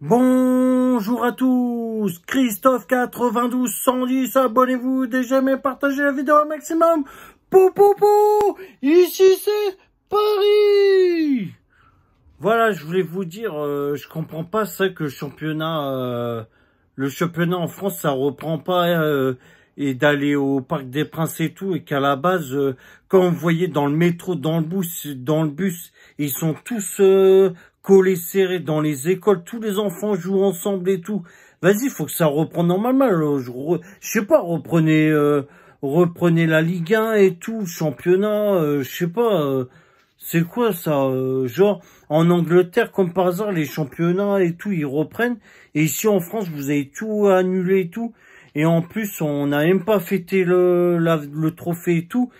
Bonjour à tous, Christophe 92 110, abonnez-vous déjà jamais partagez la vidéo au maximum. Pou pou pou, ici c'est Paris. Voilà, je voulais vous dire, euh, je comprends pas ça que le championnat, euh, le championnat en France, ça reprend pas euh, et d'aller au Parc des Princes et tout, et qu'à la base, quand vous voyez dans le métro, dans le bus, dans le bus, ils sont tous collés, serré dans les écoles, tous les enfants jouent ensemble et tout. Vas-y, faut que ça reprenne normalement. Euh, je, sais pas, reprenez, euh, reprenez la Ligue 1 et tout, championnat, euh, je sais pas. c'est quoi ça Genre, en Angleterre, comme par hasard, les championnats et tout, ils reprennent. Et ici, en France, vous avez tout annulé et tout. Et en plus, on n'a même pas fêté le, le trophée et tout.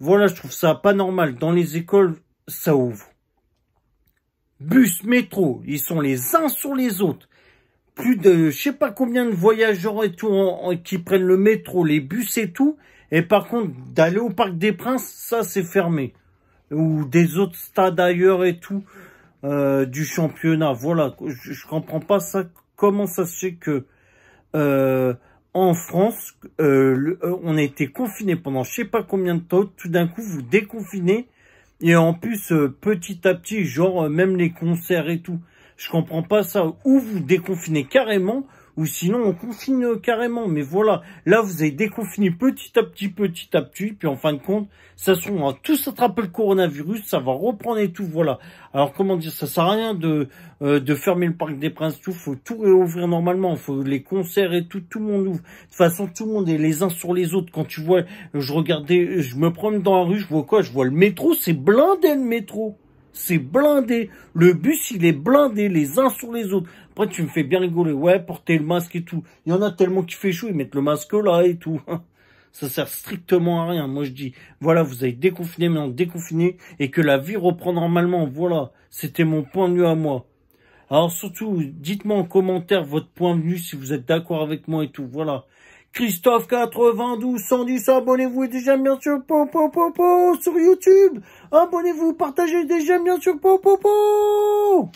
Voilà, je trouve ça pas normal. Dans les écoles, ça ouvre bus, métro, ils sont les uns sur les autres. Plus de, je sais pas combien de voyageurs et tout, qui prennent le métro, les bus et tout. Et par contre, d'aller au Parc des Princes, ça c'est fermé. Ou des autres stades ailleurs et tout, euh, du championnat. Voilà, je, comprends pas ça. Comment ça se fait que euh, en France, euh, on a été confiné pendant je sais pas combien de temps. Tout d'un coup, vous déconfinez et en plus, euh, petit à petit, genre, euh, même les concerts et tout. Je comprends pas ça. Ou vous déconfinez carrément, ou sinon on confine euh, carrément. Mais voilà, là vous avez déconfiné petit à petit, petit à petit, puis en fin de compte, ça se trouve, on va tous attraper le coronavirus, ça va reprendre et tout, voilà. Alors comment dire, ça sert à rien de, euh, de fermer le Parc des Princes, tout, faut tout réouvrir normalement, faut les concerts et tout, tout le monde ouvre. De toute façon, tout le monde est les uns sur les autres. Quand tu vois, je regardais, je me promène dans la rue, je vois quoi Je vois le métro, c'est blindé le métro. C'est blindé. Le bus, il est blindé les uns sur les autres. Après, tu me fais bien rigoler. Ouais, porter le masque et tout. Il y en a tellement qui fait chaud, ils mettent le masque là et tout. Ça sert strictement à rien. Moi, je dis, voilà, vous avez déconfiné, mais on déconfiné et que la vie reprend normalement. Voilà, c'était mon point de vue à moi. Alors surtout, dites-moi en commentaire votre point de vue si vous êtes d'accord avec moi et tout. Voilà. Christophe 92 110, abonnez-vous et déjà bien sûr po, po, po, po sur YouTube. Abonnez-vous, partagez déjà bien sûr po, po, po.